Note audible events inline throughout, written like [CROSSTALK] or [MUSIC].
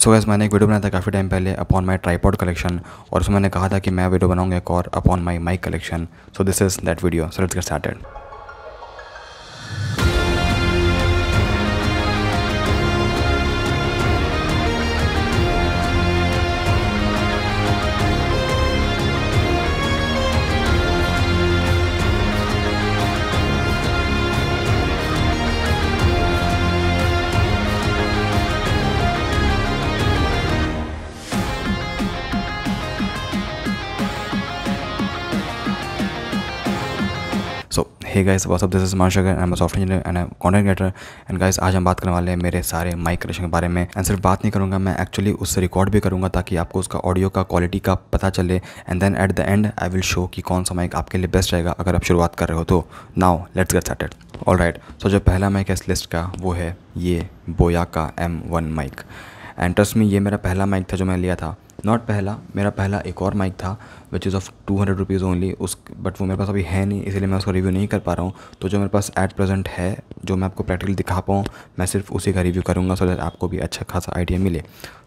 सो so, मैंने एक video बनाया था काफ़ी टाइम पहले अपॉन माई ट्राईपॉड कलेक्शन और उसमें मैंने कहा था कि मैं वीडियो बनाऊंगा एक और upon my mic collection so this is that video so let's get started hey guys what's up this is मार्शक एंड मैं soft engineer and content creator and guys आज हम बात करने वाले हैं मेरे सारे माइक कनेक्शन के बारे में एंड सिर्फ बात नहीं करूँगा मैं एक्चुअली उससे रिकॉर्ड भी करूँगा ताकि आपको उसका ऑडियो का क्वालिटी का पता चले and then at the end I will show कि कौन सा माइक आपके लिए बेस्ट रहेगा अगर आप शुरुआत कर रहे हो तो now let's get started all right so जो पहला माइक है इस लिस्ट का वो है ये बोया का M one mic and trust में ये मेरा पहला माइक था जो मैं लिया था नॉट पहला मेरा पहला एक और माइक था which is of two hundred rupees only उस बट वो मेरे पास अभी है नहीं इसलिए मैं उसका रिव्यू नहीं कर पा रहा हूँ तो जो मेरे पास एट प्रेजेंट है जो मैं आपको प्रैक्टिकली दिखा पाऊँ मैं सिर्फ उसी का रिव्यू करूँगा सो दैट आपको भी अच्छा खासा आइडिया मिले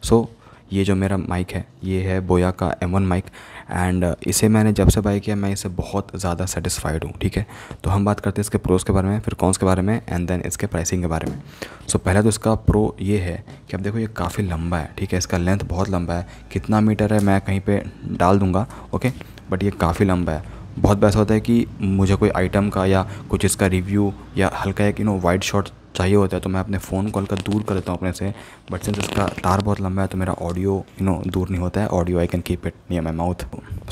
सो ये जो मेरा माइक है ये है बोया का एम वन माइक एंड इसे मैंने जब से बाई किया मैं इसे बहुत ज़्यादा सेटिस्फाइड हूँ ठीक है तो हम बात करते हैं इसके प्रोज़ के बारे में फिर कॉन्स के बारे में एंड देन इसके प्राइसिंग के बारे में सो so, पहला तो इसका प्रो ये है कि अब देखो ये काफ़ी लंबा है ठीक है इसका लेंथ बहुत लंबा है कितना मीटर है मैं कहीं पर डाल दूँगा ओके बट ये काफ़ी लंबा है बहुत वैसा होता है कि मुझे कोई आइटम का या कुछ इसका रिव्यू या हल्का एक यू नो वाइड शॉट चाहिए होता है तो मैं अपने फ़ोन कॉल का दूर कर देता हूँ अपने से बट सिंस इसका तार बहुत लंबा है तो मेरा ऑडियो यू नो दूर नहीं होता है audio I can keep it near my mouth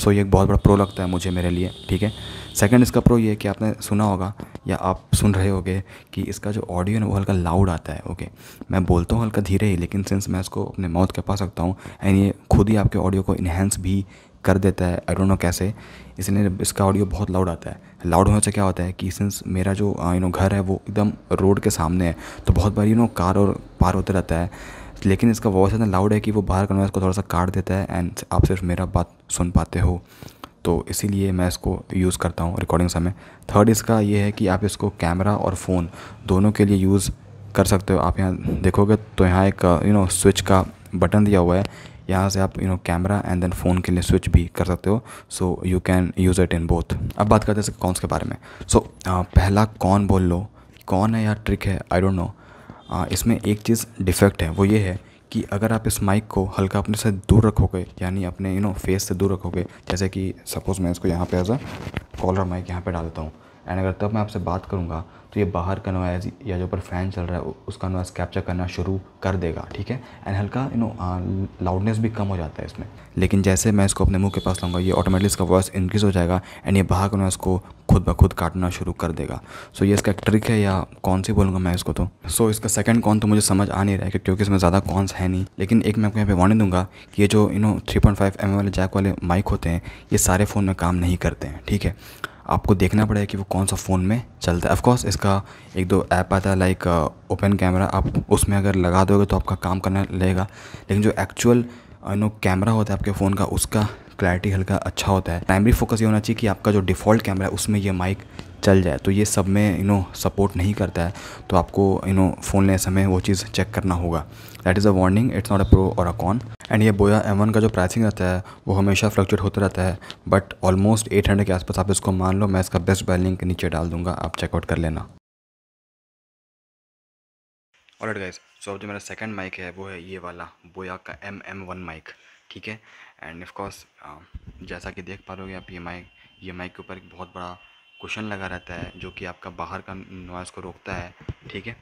so ये एक बहुत बड़ा प्रो लगता है मुझे मेरे लिए ठीक है सेकेंड इसका प्रो ये है कि आपने सुना होगा या आप सुन रहे होगे कि इसका जो ऑडियो है वो हल्का लाउड आता है ओके मैं बोलता हूँ हल्का धीरे ही लेकिन सिंस मैं इसको अपने माउथ के पास रखता हूँ एंड ये खुद ही आपके ऑडियो को इन्हेंस भी कर देता है आई डोंट नो कैसे इसलिए इसका ऑडियो बहुत लाउड आता है लाउड होने से क्या होता है कि सिंस मेरा जो यू uh, नो घर है वो एकदम रोड के सामने है तो बहुत बार यू नो कार और पार होते रहता है लेकिन इसका वॉइस इतना लाउड है कि वो बाहर का नॉइस को थोड़ा सा काट देता है एंड आप सिर्फ मेरा बात सुन पाते हो तो इसीलिए मैं इसको यूज़ करता हूँ रिकॉर्डिंग समय थर्ड इसका ये है कि आप इसको कैमरा और फ़ोन दोनों के लिए यूज़ कर सकते हो आप यहाँ देखोगे तो यहाँ एक यू नो स्विच का बटन दिया हुआ है यहाँ से आप you know camera and then phone के लिए स्विच भी कर सकते हो so you can use it in both अब बात करते हैं कॉन्स के बारे में सो so, पहला कौन बोल लो कौन है या ट्रिक है आई डोंट नो इसमें एक चीज़ डिफेक्ट है वो ये है कि अगर आप इस माइक को हल्का अपने से दूर रखोगे यानी अपने यू नो फेस से दूर रखोगे जैसे कि सपोज़ मैं इसको यहाँ पे एज अ कॉलर माइक यहाँ पे डालता हूँ एंड अगर तब मैं आपसे बात करूँगा तो ये बाहर का नॉइज़ या जो ऊपर फ़ैन चल रहा है उसका नॉइज़ कैप्चर करना शुरू कर देगा ठीक है एंड हल्का यू नो लाउडनेस भी कम हो जाता है इसमें लेकिन जैसे मैं इसको अपने मुंह के पास लाऊंगा ये ऑटोमेटिक इसका वॉइस इंक्रीज हो जाएगा एंड ये बाहर का नॉइज़ को खुद ब खुद काटना शुरू कर देगा सो so, ये इसका ट्रिक है या कौन सी बोलूँगा मैं इसको तो सो so, इसका सेकंड कौन तो मुझे समझ आ नहीं रहा है क्योंकि इसमें ज़्यादा कॉन्स है नहीं लेकिन एक मैं आपको यहाँ पे वार्निंग दूंगा कि ये जो you know three point five M वाले जैक वाले माइक होते हैं ये सारे फ़ोन में काम नहीं करते हैं ठीक है आपको देखना पड़ेगा कि वो कौन सा फ़ोन में चलता है ऑफकोर्स इसका एक दो ऐप आता है लाइक ओपन कैमरा आप उसमें अगर लगा दोगे तो आपका काम करने लगेगा लेकिन जो एक्चुअल नो कैमरा होता है आपके फ़ोन का उसका क्लैरिटी हल्का अच्छा होता है प्राइमरी फोकस ये होना चाहिए कि आपका जो डिफ़ॉल्ट कैमरा है उसमें ये माइक चल जाए तो ये सब में यू नो सपोर्ट नहीं करता है तो आपको यू नो फ़ोन लेने समय वो चीज़ चेक करना होगा that is a warning it's not a pro or a cone and ये बोया एम का जो प्राइसिंग रहता है वो हमेशा फ्लक्चुएट होता रहता है बट ऑलमोस्ट एट हंड्रेड के आसपास आप इसको मान लो मैं इसका बेस्ट बाय लिंक नीचे डाल दूंगा आप चेकआउट कर लेना और गाइज सो अब जो मेरा सेकंड माइक है वो है ये वाला बोया का एम एम वन माइक ठीक है एंड ऑफकोर्स um, जैसा कि देख पा रहे आप ये माइक ये माइक के ऊपर एक बहुत बड़ा कुशन लगा रहता है जो कि आपका बाहर का नॉइज़ को रोकता है ठीक है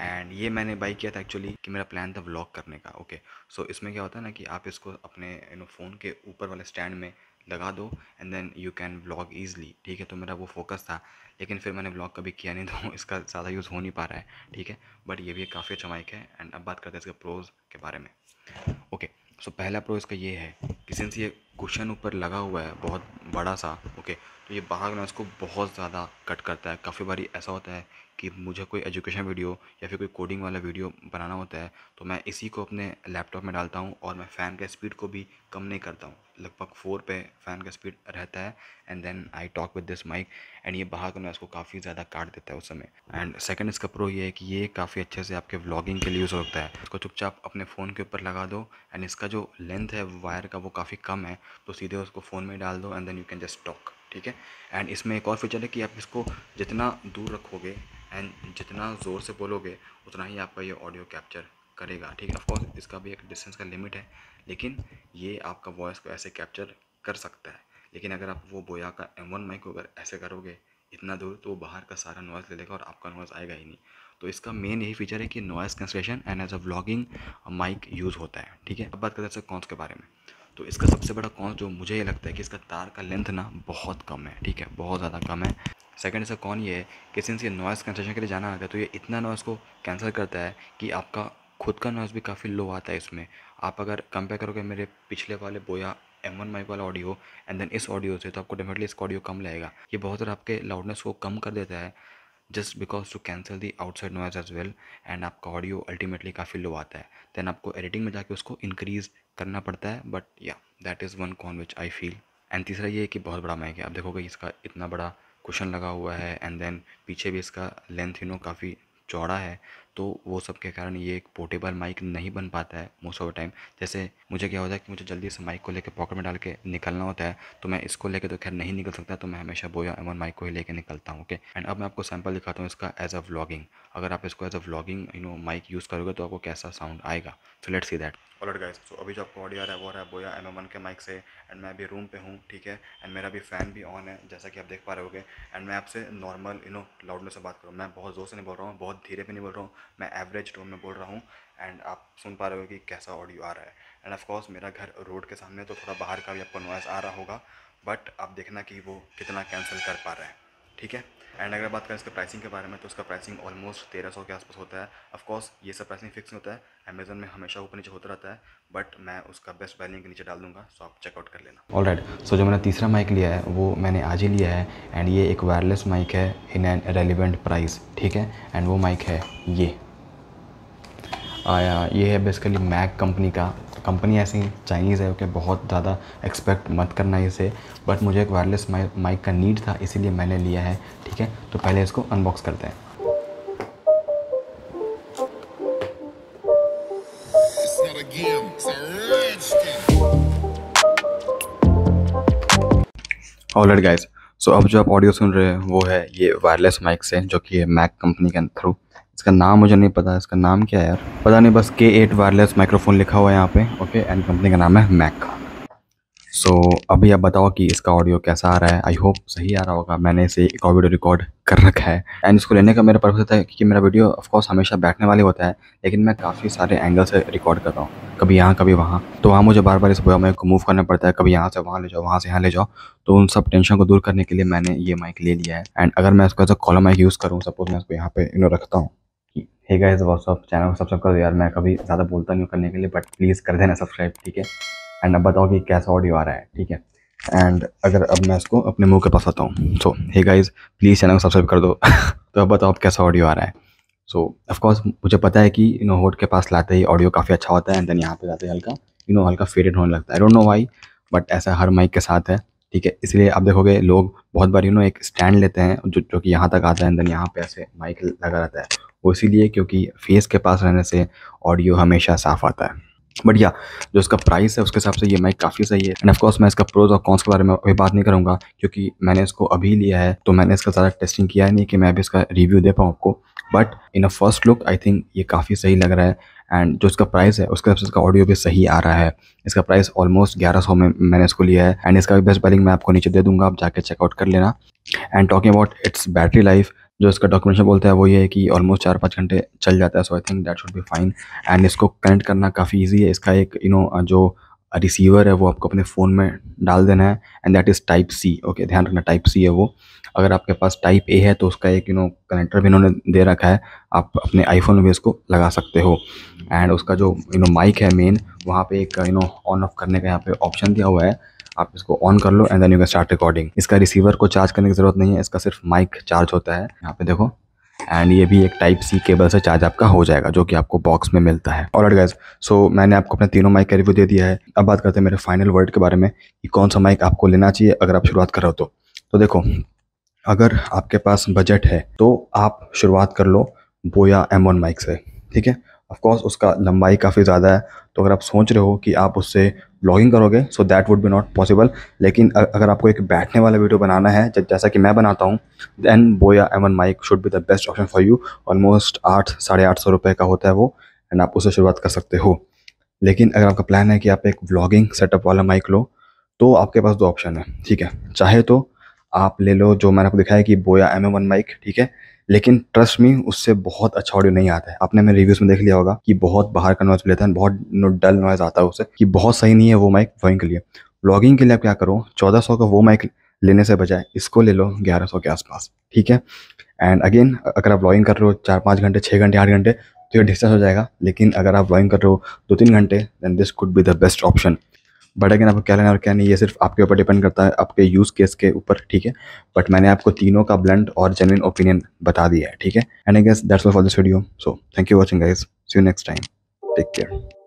एंड ये मैंने बाई किया था एक्चुअली कि मेरा प्लान था व्लॉग करने का ओके सो इसमें क्या होता है ना कि आप इसको अपने यू नो फ़ोन के ऊपर वाले स्टैंड में लगा दो and then you can vlog easily ठीक है तो मेरा वो फोकस था लेकिन फिर मैंने व्लॉग कभी किया नहीं [LAUGHS] तो इसका ज़्यादा यूज़ हो नहीं पा रहा है ठीक है बट ये भी काफ़ी अच्छा माइक है एंड अब बात करते हैं इसके प्रोज़ के बारे में ओके okay. सो पहला प्रो इसका ये है कि सिंस ये कुशन ऊपर लगा हुआ है बहुत बड़ा सा ओके तो ये बाहर ना इसको बहुत ज़्यादा कट करता है काफ़ी बारी ऐसा होता है कि मुझे कोई एजुकेशन वीडियो या फिर कोई कोडिंग वाला वीडियो बनाना होता है तो मैं इसी को अपने लैपटॉप में डालता हूँ और मैं फ़ैन के स्पीड को भी कम नहीं करता हूँ लगभग फोर पे फ़ैन का स्पीड रहता है and then I talk with this mic and ये बाहर मैं उसको काफ़ी ज़्यादा काट देता है उस समय एंड सेकंड इसका प्रो ये है कि ये काफ़ी अच्छे से आपके व्लॉगिंग के लिए यूज़ होता है इसको चुपचाप अपने फ़ोन के ऊपर लगा दो एंड इसका जो लेंथ है वायर का वो काफ़ी कम है तो सीधे उसको फ़ोन में डाल दो and then you can just talk ठीक है एंड इसमें एक और फीचर है कि आप इसको जितना दूर रखोगे एंड जितना ज़ोर से बोलोगे उतना ही आपका ये ऑडियो कैप्चर करेगा ठीक है ऑफकोर्स इसका भी एक डिस्टेंस का लिमिट है लेकिन ये आपका वॉइस को ऐसे कैप्चर कर सकता है लेकिन अगर आप वो बोया का एम वन माइक अगर ऐसे करोगे इतना दूर तो वो बाहर का सारा नॉइज़ ले लेगा और आपका नॉइज़ आएगा ही नहीं तो इसका मेन यही फीचर है कि noise cancellation and as a vlogging mic use होता है ठीक है अब बात करते हैं कॉन्स के बारे में तो इसका सबसे बड़ा कॉन्स जो मुझे ये लगता है कि इसका तार का लेंथ ना बहुत कम है ठीक है बहुत ज़्यादा कम है सेकंड इसका कौन ये है कि सिंस ये नॉइज़ कैंसलेशन के लिए जाना आता है तो ये इतना नॉइज़ को कैंसिल करता है कि आपका खुद का नॉइज़ भी काफ़ी लो आता है इसमें आप अगर कंपेयर करोगे मेरे पिछले वाले बोया एम वन माइक वाला ऑडियो एंड देन इस ऑडियो से तो आपको डेफिनेटली इसका ऑडियो कम लगेगा ये बहुत सारा आपके लाउडनेस को कम कर देता है just because to cancel the outside noise as well and आपका ऑडियो अल्टीमेटली काफ़ी लो आता है देन आपको एडिटिंग में जाके उसको इंक्रीज़ करना पड़ता है but yeah that is one con which I feel and तीसरा ये है कि बहुत बड़ा माइक है आप देखोगे इसका इतना बड़ा कुशन लगा हुआ है एंड देन पीछे भी इसका लेंथ यू नो काफ़ी चौड़ा है तो वो सब के कारण ये एक पोर्टेबल माइक नहीं बन पाता है मोस्ट ऑफ द टाइम जैसे मुझे क्या होता है कि मुझे जल्दी से माइक को लेकर पॉकेट में डाल के निकलना होता है तो मैं इसको लेकर तो खैर नहीं निकल सकता तो मैं हमेशा बोया एम माइक को ही लेकर निकलता हूँ ओके एंड अब मैं आपको सैम्पल दिखाता हूँ इसका एज अ व्लॉगिंग अगर आप इसको as a vlogging you know mic use करोगे तो आपको कैसा साउंड आएगा so let see that alright guys सो अभी जो आपको ऑडियो आ रहा है वो रहा है बोया एम एम के माइक से एंड मैं अभी रूम पे हूँ ठीक है एंड मेरा भी फ़ैन भी ऑन है जैसा कि आप देख पा रहे होगे एंड मैं आपसे नॉर्मल यू नो लाउडनेस से बात करूँ मैं बहुत जोर से नहीं बोल रहा हूँ बहुत धीरे पे नहीं बोल रहा हूँ मैं एवरेज टोन में बोल रहा हूँ एंड आप सुन पा रहे हो कि कैसा ऑडियो आ रहा है एंड ऑफकोर्स मेरा घर रोड के सामने तो थोड़ा बाहर का भी आपको नॉइज़ आ रहा होगा बट आप देखना कि वो कितना कैंसिल कर पा रहे हैं ठीक है एंड अगर बात करें इसके प्राइसिंग के बारे में तो उसका प्राइसिंग ऑलमोस्ट तेरह सौ के आसपास होता है ऑफकोर्स ये सब प्राइसिंग फिक्स नहीं होता है अमेजन में हमेशा ऊपर नीचे होता रहता है बट मैं उसका बेस्ट वैल्यू के नीचे डाल दूंगा सो आप चेकआउट कर लेना ऑल राइट सो जो मैंने तीसरा माइक लिया है वो मैंने आज ही लिया है एंड ये एक वायरलेस माइक है इन एन रेलिवेंट प्राइस ठीक है एंड वो माइक है ये आया ये है बेसिकली मैक कंपनी का कंपनी ऐसी चाइनीज़ है कि बहुत ज़्यादा एक्सपेक्ट मत करना इसे बट मुझे एक वायरलेस माइक का नीड था इसीलिए मैंने लिया है ठीक है तो पहले इसको अनबॉक्स करते हैं ऑलरेडी गाइस सो अब जो आप ऑडियो सुन रहे हैं वो है ये वायरलेस माइक से जो कि है मैक कंपनी के थ्रू इसका नाम मुझे नहीं पता इसका नाम क्या है यार पता नहीं बस के एट वायरलेस माइक्रोफोन लिखा हुआ है यहाँ पे ओके एंड कंपनी का नाम है मैक सो so, अभी आप बताओ कि इसका ऑडियो कैसा आ रहा है आई होप सही आ रहा होगा मैंने इसे एक और वीडियो रिकॉर्ड कर रखा है एंड इसको लेने का मेरा पर्पज था क्योंकि मेरा वीडियो ऑफकोर्स हमेशा बैठने वाले होता है लेकिन मैं काफ़ी सारे एंगल से रिकॉर्ड करता हूँ कभी यहाँ कभी वहाँ तो वहाँ मुझे बार बार इस बोया को मूव करना पड़ता है कभी यहाँ से वहाँ ले जाओ वहाँ से यहाँ ले जाओ तो उन सब टेंशन को दूर करने के लिए मैंने ये माइक ले लिया है एंड अगर मैं इसको as a column mic use करूँ सपोज मैं इसको यहाँ पे यू रखता हूँ हे गाइस व्हाट्सअप चैनल को सब्सक्राइब कर दो यार मैं कभी ज़्यादा बोलता नहीं हूँ करने के लिए बट प्लीज़ कर देना सब्सक्राइब ठीक है एंड अब बताओ कि कैसा ऑडियो आ रहा है ठीक है एंड अगर अब मैं इसको अपने मुंह के पास आता हूँ so hey guys please channel को सब्सक्राइब कर दो [LAUGHS] तो अब बताओ अब कैसा ऑडियो आ रहा है सो ऑफकोर्स मुझे पता है कि यू नो होट के पास लाते ही ऑडियो काफ़ी अच्छा होता है एंड देन यहाँ पे जाते हल्का यू नो हल्का फेडेड होने लगता है I don't know why but ऐसा हर माइक के साथ है ठीक है इसलिए आप देखोगे लोग बहुत बार यू नो एक स्टैंड लेते हैं जो जो कि यहाँ तक आता है एंड देन यहाँ पे ऐसे माइक लगा रहता है वो इसीलिए क्योंकि फेस के पास रहने से ऑडियो हमेशा साफ आता है बट या जो इसका प्राइस है उसके हिसाब से ये माइक काफ़ी सही है एंड ऑफकोर्स मैं इसका प्रोज और कॉन्स के बारे में अभी बात नहीं करूँगा क्योंकि मैंने इसको अभी लिया है तो मैंने इसका ज़्यादा टेस्टिंग किया है नहीं कि मैं अभी इसका रिव्यू दे पाऊँ आपको but in a first look I think ये काफ़ी सही लग रहा है एंड जो इसका प्राइस है उसके हिसाब से इसका ऑडियो भी सही आ रहा है इसका प्राइस ऑलमोस्ट ग्यारह सौ में मैंने इसको लिया है एंड इसका भी बेस्ट बैलिंग मैं आपको नीचे दे दूंगा आप जाके चेकआउट कर लेना and talking about its battery life जो इसका डॉक्यूमेंशन बोलता है वो ये है कि ऑलमोस्ट चार पाँच घंटे चल जाता है so I think that should be fine and इसको कनेक्ट करना काफ़ी ईजी है इसका एक यू you नो know, जो रिसीवर है वो आपको अपने फ़ोन में डाल देना है and that is type C okay ध्यान रखना टाइप सी है वो अगर आपके पास टाइप ए है तो उसका एक यू नो कनेक्टर भी इन्होंने दे रखा है आप अपने आईफोन में भी इसको लगा सकते हो एंड उसका जो यू नो माइक है मेन वहाँ पे एक यू नो ऑन ऑफ करने का यहाँ पे ऑप्शन दिया हुआ है आप इसको ऑन कर लो and then you can start recording इसका रिसीवर को चार्ज करने की जरूरत नहीं है इसका सिर्फ माइक चार्ज होता है यहाँ पे देखो एंड ये भी एक टाइप सी केबल से चार्ज आपका हो जाएगा जो कि आपको बॉक्स में मिलता है और गाइस सो मैंने आपको अपने तीनों माइक का रिव्यू दे दिया है अब बात करते हैं मेरे फाइनल वर्ड के बारे में कि कौन सा माइक आपको लेना चाहिए अगर आप शुरुआत कर रहे हो तो, तो देखो अगर आपके पास बजट है तो आप शुरुआत कर लो बोया एम माइक से ठीक है ऑफकोर्स उसका लंबाई काफ़ी ज़्यादा है तो अगर आप सोच रहे हो कि आप उससे ब्लॉगिंग करोगे so that would be not possible लेकिन अगर आपको एक बैठने वाला वीडियो बनाना है जैसा कि मैं बनाता हूँ than Boya M N mic should be the best option for you almost आठ साढ़े आठ सौ रुपये का होता है वो एंड आप उससे शुरुआत कर सकते हो लेकिन अगर आपका प्लान है कि आप एक ब्लॉगिंग सेटअप वाला माइक लो तो आपके पास दो ऑप्शन है ठीक है चाहे तो आप ले लो जो मैंने आपको दिखाया कि बोया एम एम वन माइक ठीक है लेकिन ट्रस्ट मी उससे बहुत अच्छा ऑडियो नहीं आता है आपने मेरे रिव्यूज़ में देख लिया होगा कि बहुत बाहर का नॉइज़ लेता है बहुत डल नॉइज़ आता है उससे कि बहुत सही नहीं है वो माइक ड्रॉइंग के लिए ब्लॉगिंग के लिए आप क्या करो चौदह सौ का वो माइक लेने से बजाय इसको ले लो ग्यारह सौ के आसपास ठीक है एंड अगेन अगर आप ब्लॉगिंग कर रहे हो चार पाँच घंटे छः घंटे आठ घंटे तो ये डिस्टर्स हो जाएगा लेकिन अगर आप ड्रॉइंग कर रहे हो दो तीन घंटे then this could be the best option but again आपको क्या लेना और क्या नहीं ये सिर्फ आपके ऊपर डिपेंड करता है आपके यूज़ केस के ऊपर ठीक है बट मैंने आपको तीनों का ब्लंट और जेन्यन ओपिनियन बता दिया है ठीक है and I guess that's all for this video so thank you watching guys see you next time take care